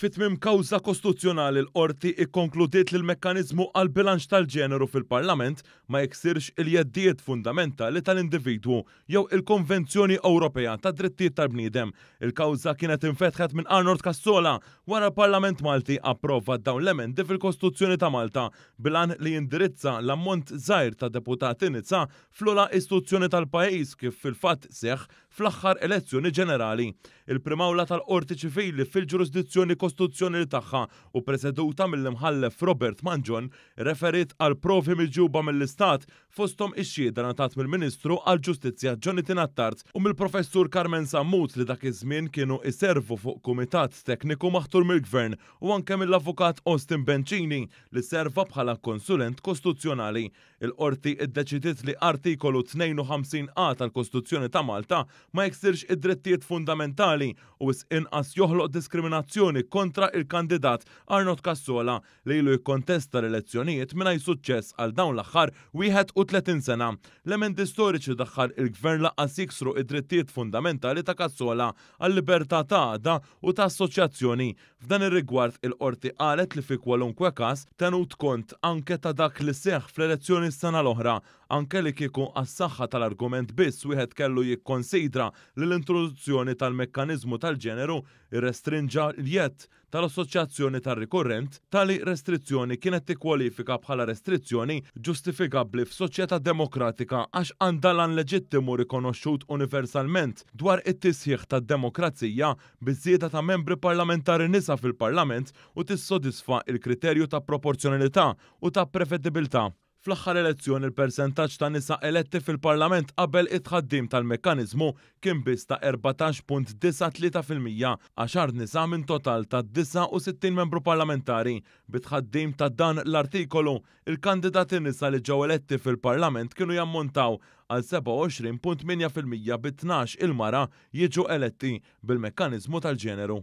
Fit-tmim kawza kostituzzjonali l-qorti ikkonkludiet li l-mekkanizmu għal bilanċ tal-ġeneru fil-Parlament ma jeksirx il jaddiet fundamentali tal-individwu jew il-Konvenzjoni Ewropea ta' drittijiet tal-bniedem. Il-kawza kienet infetħet minn Arnold Kassola wara Parlament Malti approva dawn l-emendi fil-Kostituzzjoni ta' Malta bilan li jindirizza l-ammont zaħir ta' deputati nizza fl-ola istituzzjoni tal-pajis kif fil-fatt seħ fl-aħħar elezzjoni ġenerali. Il-primawla tal-Qorti Ċivili fil-ġurisdizzjoni il-kostituzzjoni tagħha u preseduta mill-imħallef Robert Manjon referit għal provi miġuba mill-Istat fostom ix-xieda natat mill-Ministru għal Ġustizzja Jonathan Attart u mill-Professur Carmen Sammut li dak iż-żmien kienu iservu fuq kumitat tekniku maħtur mill-Gvern u anke mill-Avukat Austin Bencini li serva bħala konsulent kostituzzjonali. Il-qorti iddeċidiet li artikolu 52a tal-Kostituzzjoni ta' Malta ma jeksirx id-drittijiet fundamentali u s-inqas joħloq diskriminazzjoni kontra il-kandidat Arnold Cassola li ilu jikkontesta l-elezzjonijiet minna suċċess għal dawn l-axħar 31 sena. L-emendi storiċi daħħar il-gvern laqqas jiksru id-drittijiet fundamentali ta' Cassola għal libertà ta' għada u ta' assoċjazzjoni. F'dan ir-rigward il-qorti qalet li fi kwalunkwe kas tenut kont anke ta' dak li seħ fl-elezzjoni s-sena l-oħra anke li kieku għas-saħħa tal-argument biss wieħed kellu jikkonsidra li l-introduzzjoni tal-mekkanizmu tal-ġeneru irrestrinġa l-jett tal-Assoċjazzjoni tar-Rikurrent tali restrizzjoni kienet tikwalifika bħala restrizzjoni ġustifikabbli f'soċjetà demokratika għax għandha lan leġittimu rikonoxxut universalment dwar it-tisħiħ tad-demokrazija biżieda ta' membri parlamentari nisa fil-Parlament u tissodisfa il-kriterju ta' proporzjonalità u ta' prevedibilità Fl-aħħar elezzjoni il-persentaġġ ta' nisa eletti fil-Parlament qabel it-ħaddim tal-mekkaniżmu kien biss ta' 14.93% għaxar nisa minn total ta' 69 membru parlamentari bitħaddim ta' dan l-artikolu. Il-kandidati nisa li ġew eletti fil-Parlament kienu jammontaw għal 27.8% bit 12 il-mara jiġu eletti bil-mekkaniżmu tal-ġeneru.